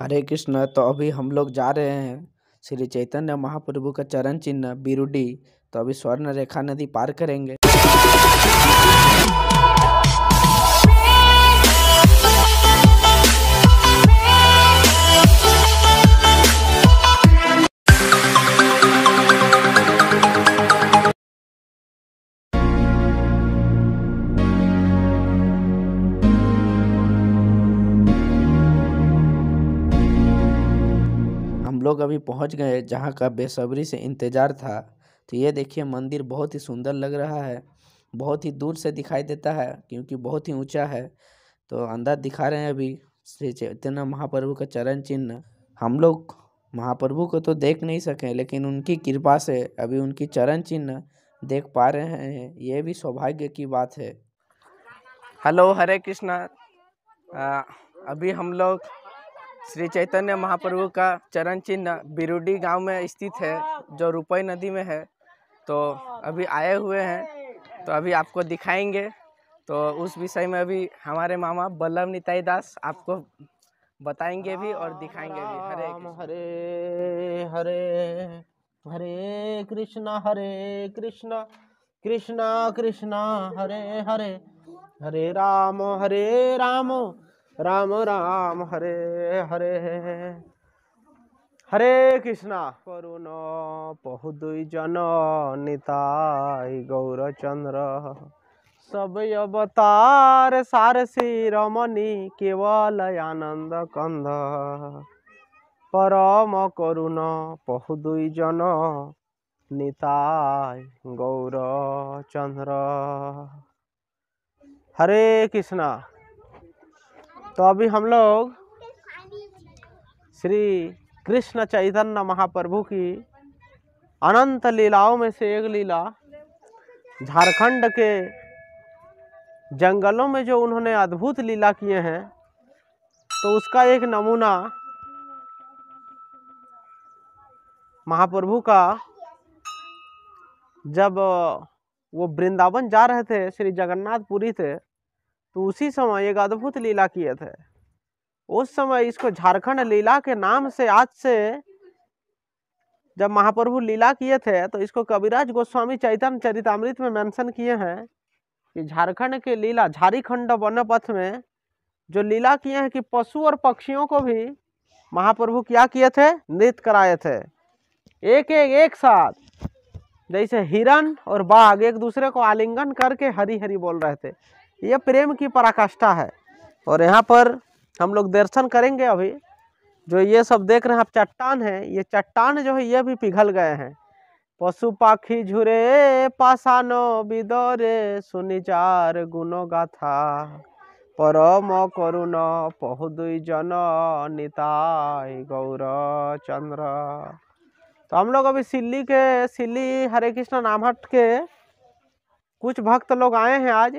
हरे कृष्ण तो अभी हम लोग जा रहे हैं श्री चैतन्य महाप्रभु का चरण चिन्ह बिरुडी तो अभी स्वर्ण रेखा नदी पार करेंगे लोग अभी पहुंच गए जहां का बेसब्री से इंतजार था तो ये देखिए मंदिर बहुत ही सुंदर लग रहा है बहुत ही दूर से दिखाई देता है क्योंकि बहुत ही ऊंचा है तो अंदर दिखा रहे हैं अभी श्री चैतन्य महाप्रभु का चरण चिन्ह हम लोग महाप्रभु को तो देख नहीं सकें लेकिन उनकी कृपा से अभी उनकी चरण चिन्ह देख पा रहे हैं ये भी सौभाग्य की बात है हेलो हरे कृष्णा अभी हम लोग श्री चैतन्य महाप्रभु का चरण चिन्ह बिरुडी गांव में स्थित है जो रुपई नदी में है तो अभी आए हुए हैं तो अभी आपको दिखाएंगे तो उस विषय में अभी हमारे मामा बल्लभ निताई दास आपको बताएंगे भी और दिखाएंगे भी हरे हरे हरे हरे कृष्णा हरे कृष्णा कृष्णा कृष्णा हरे हरे हरे राम हरे राम राम राम हरे हरे हरे कृष्णा करुण दुई जन निताई गौरचंद्र सब अवतार सार श्री रमणी केवल आनंद कंद परम करुण बहु पहु दुजन निताई चंद्र हरे कृष्णा तो अभी हम लोग श्री कृष्ण चैतन्य महाप्रभु की अनंत लीलाओं में से एक लीला झारखंड के जंगलों में जो उन्होंने अद्भुत लीला किए हैं तो उसका एक नमूना महाप्रभु का जब वो वृंदावन जा रहे थे श्री जगन्नाथपुरी थे तो उसी समय एक अद्भुत लीला किए थे उस समय इसको झारखंड लीला के नाम से आज से जब महाप्रभु लीला किए थे तो इसको कविराज गोस्वामी चैतन्य चरितमृत में मेंशन किए हैं कि झारखंड के लीला झारीखंड वन पथ में जो लीला किए हैं कि पशु और पक्षियों को भी महाप्रभु क्या किए थे नृत्य कराए थे एक एक एक साथ जैसे हिरण और बाघ एक दूसरे को आलिंगन करके हरी हरी बोल रहे थे यह प्रेम की पराकाष्ठा है और यहाँ पर हम लोग दर्शन करेंगे अभी जो ये सब देख रहे हैं आप चट्टान है ये चट्टान जो है ये भी पिघल गए हैं पशु पाखी झुरे पासानो बिदोरे सुनिचार गुनो गाथा परम करुण पहु दुई जन নিতাই गौर चंद्र तो हम लोग अभी सिल्ली के सिल्ली हरे कृष्ण नामहट के कुछ भक्त लोग आए हैं आज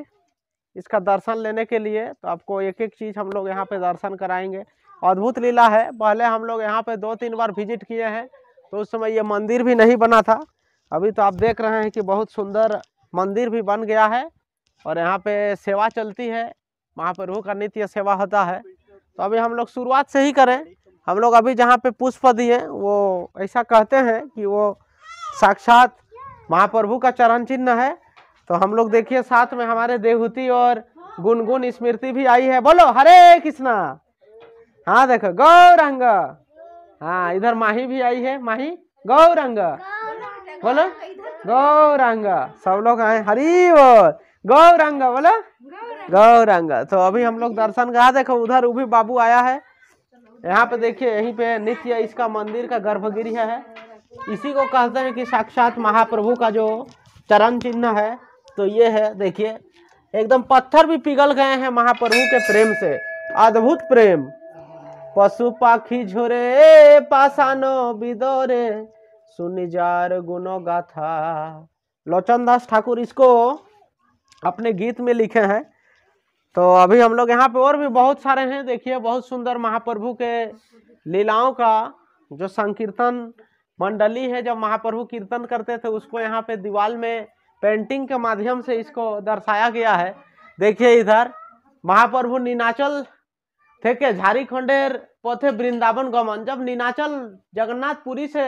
इसका दर्शन लेने के लिए तो आपको एक एक चीज़ हम लोग यहाँ पे दर्शन कराएंगे अद्भुत लीला है पहले हम लोग यहाँ पे दो तीन बार विजिट किए हैं तो उस समय ये मंदिर भी नहीं बना था अभी तो आप देख रहे हैं कि बहुत सुंदर मंदिर भी बन गया है और यहाँ पे सेवा चलती है महाप्रभु का नित्य सेवा होता है तो अभी हम लोग शुरुआत से ही करें हम लोग अभी जहाँ पे पुष्प दिए वो ऐसा कहते हैं कि वो साक्षात महाप्रभु का चरण चिन्ह है तो हम लोग देखिए साथ में हमारे देहूती और हाँ। गुनगुन स्मृति भी आई है बोलो हरे कृष्णा हाँ देखो गौरंग हाँ इधर माही भी आई है माही गौरंग बोलो हाँ, तो गौरंग सब लोग आए हरी बोल गौरंग बोलो गौरंग तो अभी हम लोग दर्शन कहा देखो उधर वो भी बाबू आया है यहाँ पे देखिए यहीं पे नित्य इसका मंदिर का गर्भगृह है इसी को कहते हैं कि साक्षात महाप्रभु का जो चरण चिन्ह है तो ये है देखिए एकदम पत्थर भी पिघल गए हैं महाप्रभु के प्रेम से अद्भुत प्रेम पशु पाखी झुरे पासानो बिदोरे सुनिजार गुनो गाथा लोचन दास ठाकुर इसको अपने गीत में लिखे हैं तो अभी हम लोग यहाँ पे और भी बहुत सारे हैं देखिए बहुत सुंदर महाप्रभु के लीलाओं का जो संकीर्तन मंडली है जब महाप्रभु कीर्तन करते थे उसको यहाँ पे दीवाल में पेंटिंग के माध्यम से इसको दर्शाया गया है देखिए इधर महाप्रभु नीनाचल थे के झारीखंडेर पथे वृंदावन गमन जब नीनाचल जगन्नाथपुरी से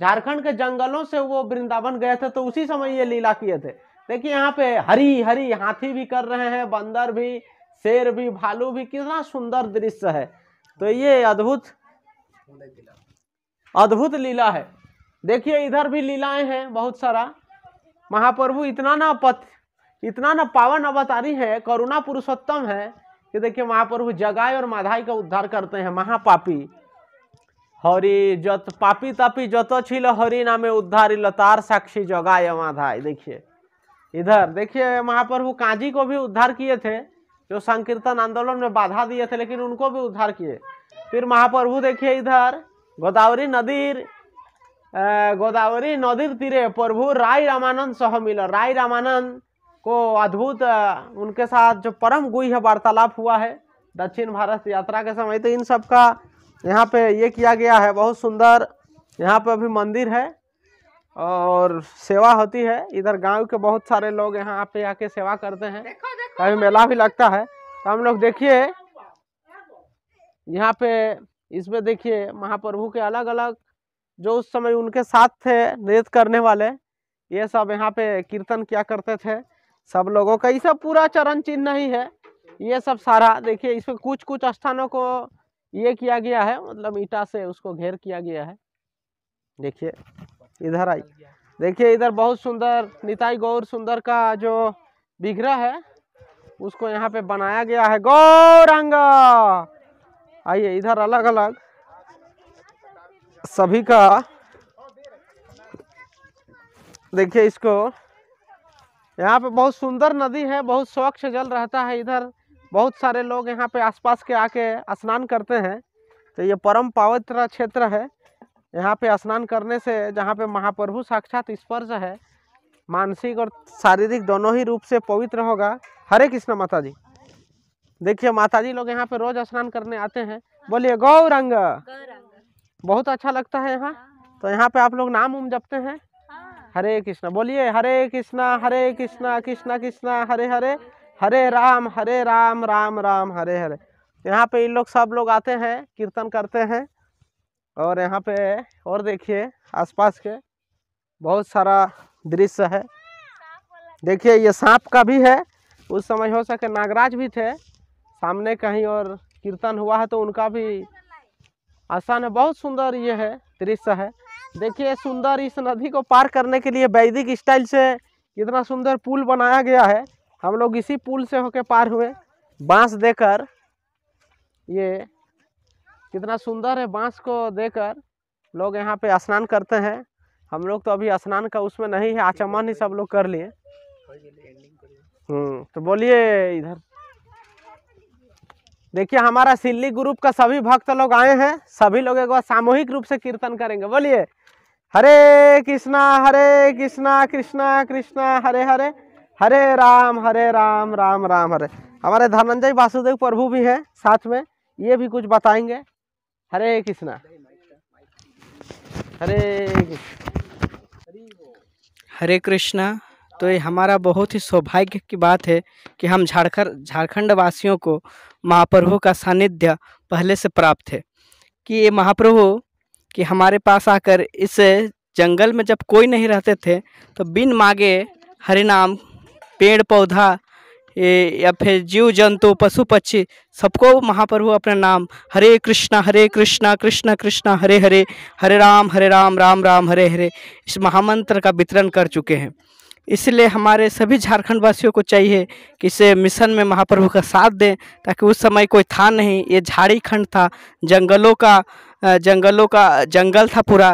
झारखंड के जंगलों से वो वृंदावन गए थे तो उसी समय ये लीला किए थे देखिए यहाँ पे हरी हरी हाथी भी कर रहे हैं बंदर भी शेर भी भालू भी कितना सुंदर दृश्य है तो ये अद्भुत अद्भुत लीला है देखिए इधर भी लीलाएं हैं बहुत सारा महाप्रभु इतना ना पथ इतना ना पावन अवतारी है करुणा पुरुषोत्तम है कि देखिए महाप्रभु जगाई और माधाई का उद्धार करते हैं महापापी हरि जत पापी तापी जत छिल हरि नामे उद्धारी लतार साक्षी जगाय माधाई देखिए इधर देखिए महाप्रभु काजी को भी उद्धार किए थे जो संकीर्तन आंदोलन में बाधा दिए थे लेकिन उनको भी उद्धार किए फिर महाप्रभु देखिए इधर गोदावरी नदी गोदावरी नदी तीर प्रभु राय रामानंद सह मिल राय रामानंद को अद्भुत उनके साथ जो परम गुह वार्तालाप हुआ है दक्षिण भारत यात्रा के समय तो इन सब का यहाँ पे ये किया गया है बहुत सुंदर यहाँ पे अभी मंदिर है और सेवा होती है इधर गांव के बहुत सारे लोग यहाँ पे आके सेवा करते हैं कभी मेला भी लगता है तो हम लोग देखिए यहाँ पे इसमें देखिए महाप्रभु के अलग अलग जो उस समय उनके साथ थे नृत्य करने वाले ये सब यहाँ पे कीर्तन किया करते थे सब लोगों का ये सब पूरा चरण चिन्ह नहीं है ये सब सारा देखिए इसमें कुछ कुछ स्थानों को ये किया गया है मतलब ईटा से उसको घेर किया गया है देखिए इधर आई देखिए इधर बहुत सुंदर निताई गौर सुंदर का जो विग्रह है उसको यहाँ पे बनाया गया है गौरंग आइए इधर अलग अलग सभी का देखिए इसको यहाँ पे बहुत सुंदर नदी है बहुत स्वच्छ जल रहता है इधर बहुत सारे लोग यहाँ पे आसपास के आके स्नान करते हैं तो ये परम पावित्र क्षेत्र है यहाँ पे स्नान करने से जहाँ पे महाप्रभु साक्षात स्पर्श है मानसिक और शारीरिक दोनों ही रूप से पवित्र होगा हरे कृष्ण माता जी देखिए माता जी लोग यहाँ पे रोज स्नान करने आते हैं बोलिए गौरंग बहुत अच्छा लगता है यहाँ हाँ, हाँ। तो यहाँ पे आप लोग नाम उम जपते हैं हाँ। हरे कृष्णा बोलिए हरे कृष्णा हरे कृष्णा कृष्णा कृष्णा हरे हरे हरे राम हरे राम राम राम हरे हरे यहाँ पे इन लोग सब लोग आते हैं कीर्तन करते हैं और यहाँ पे और देखिए आसपास के बहुत सारा दृश्य है देखिए ये सांप का भी है उस समय हो सके नागराज भी थे सामने कहीं और कीर्तन हुआ है तो उनका भी आसान है बहुत सुंदर ये है दृश्य है देखिए सुंदर इस नदी को पार करने के लिए वैदिक स्टाइल से कितना सुंदर पुल बनाया गया है हम लोग इसी पुल से होके पार हुए बांस देकर ये कितना सुंदर है बांस को देकर लोग यहाँ पे स्नान करते हैं हम लोग तो अभी स्नान का उसमें नहीं है आचमन ही सब लोग कर लिए हम्म तो बोलिए इधर देखिए हमारा सिल्ली ग्रुप का सभी भक्त लोग आए हैं सभी लोग एक बार सामूहिक रूप से कीर्तन करेंगे बोलिए हरे कृष्णा हरे कृष्णा कृष्णा कृष्णा हरे हरे हरे राम हरे राम राम राम हरे हमारे धनंजय वासुदेव प्रभु भी हैं साथ में ये भी कुछ बताएंगे हरे कृष्णा हरे हरे कृष्णा तो ये हमारा बहुत ही सौभाग्य की बात है कि हम झारखंड झारखंड वासियों को महाप्रभु का सानिध्य पहले से प्राप्त है कि ये महाप्रभु कि हमारे पास आकर इस जंगल में जब कोई नहीं रहते थे तो बिन मांगे हरिनाम पेड़ पौधा या फिर जीव जंतु पशु पक्षी सबको महाप्रभु अपना नाम हरे कृष्णा हरे कृष्णा कृष्णा कृष्णा हरे हरे हरे राम हरे राम राम राम हरे हरे इस महामंत्र का वितरण कर चुके हैं इसलिए हमारे सभी झारखंड वासियों को चाहिए कि इसे मिशन में महाप्रभु का साथ दें ताकि उस समय कोई था नहीं ये झाड़ी खंड था जंगलों का जंगलों का जंगल था पूरा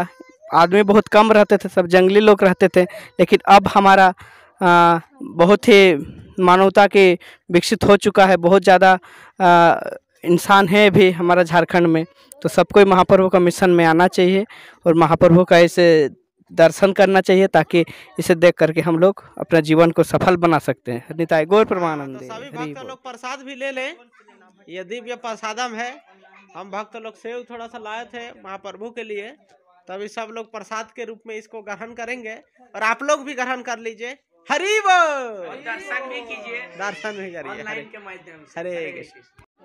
आदमी बहुत कम रहते थे सब जंगली लोग रहते थे लेकिन अब हमारा आ, बहुत ही मानवता के विकसित हो चुका है बहुत ज़्यादा इंसान है भी हमारा झारखंड में तो सबको महाप्रभु का मिशन में आना चाहिए और महाप्रभु का ऐसे दर्शन करना चाहिए ताकि इसे देख करके हम लोग अपना जीवन को सफल बना सकते हैं नीताय हाँ, गौर तो प्रमानंद लोग प्रसाद भी ले लें ये दिव्य प्रसादम है हम भक्त लोग सेव थोड़ा सा लाए थे महाप्रभु के लिए तभी सब लोग प्रसाद के रूप में इसको ग्रहण करेंगे और आप लोग भी ग्रहण कर लीजिए हरी दर्शन भी कीजिए दर्शन भी करिए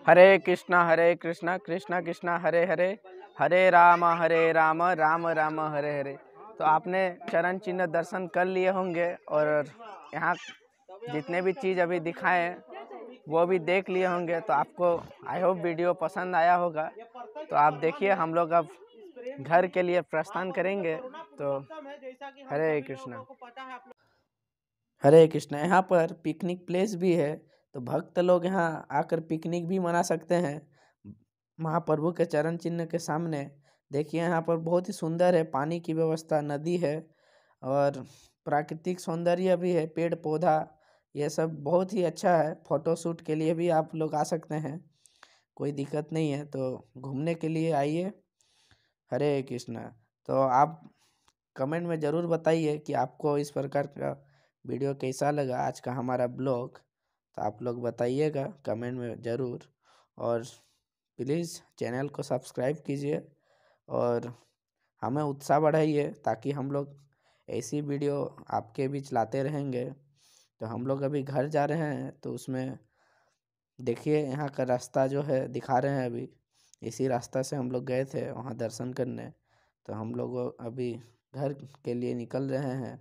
हरे कृष्ण हरे कृष्णा हरे कृष्णा कृष्णा कृष्णा हरे हरे हरे राम हरे राम राम राम हरे हरे तो आपने चरण चिन्ह दर्शन कर लिए होंगे और यहाँ जितने भी चीज़ अभी दिखाए वो भी देख लिए होंगे तो आपको आई होप वीडियो पसंद आया होगा तो आप देखिए हम लोग अब घर के लिए प्रस्थान करेंगे तो हरे कृष्णा हरे कृष्णा यहाँ पर पिकनिक प्लेस भी है तो भक्त लोग यहाँ आकर पिकनिक भी मना सकते हैं महाप्रभु के चरण चिन्ह के सामने देखिए यहाँ पर बहुत ही सुंदर है पानी की व्यवस्था नदी है और प्राकृतिक सौंदर्य भी है पेड़ पौधा ये सब बहुत ही अच्छा है फोटोशूट के लिए भी आप लोग आ सकते हैं कोई दिक्कत नहीं है तो घूमने के लिए आइए हरे कृष्णा तो आप कमेंट में ज़रूर बताइए कि आपको इस प्रकार का वीडियो कैसा लगा आज का हमारा ब्लॉग तो आप लोग बताइएगा कमेंट में ज़रूर और प्लीज़ चैनल को सब्सक्राइब कीजिए और हमें उत्साह बढ़ाइए ताकि हम लोग ऐसी वीडियो आपके बीच लाते रहेंगे तो हम लोग अभी घर जा रहे हैं तो उसमें देखिए यहाँ का रास्ता जो है दिखा रहे हैं अभी इसी रास्ता से हम लोग गए थे वहाँ दर्शन करने तो हम लोग अभी घर के लिए निकल रहे हैं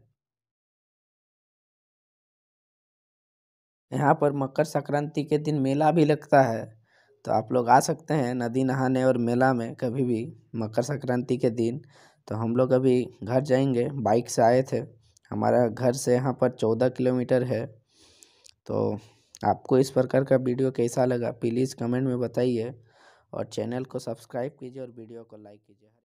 यहाँ पर मकर संक्रांति के दिन मेला भी लगता है तो आप लोग आ सकते हैं नदी नहाने और मेला में कभी भी मकर संक्रांति के दिन तो हम लोग अभी घर जाएंगे बाइक से आए थे हमारा घर से यहाँ पर चौदह किलोमीटर है तो आपको इस प्रकार का वीडियो कैसा लगा प्लीज़ कमेंट में बताइए और चैनल को सब्सक्राइब कीजिए और वीडियो को लाइक कीजिए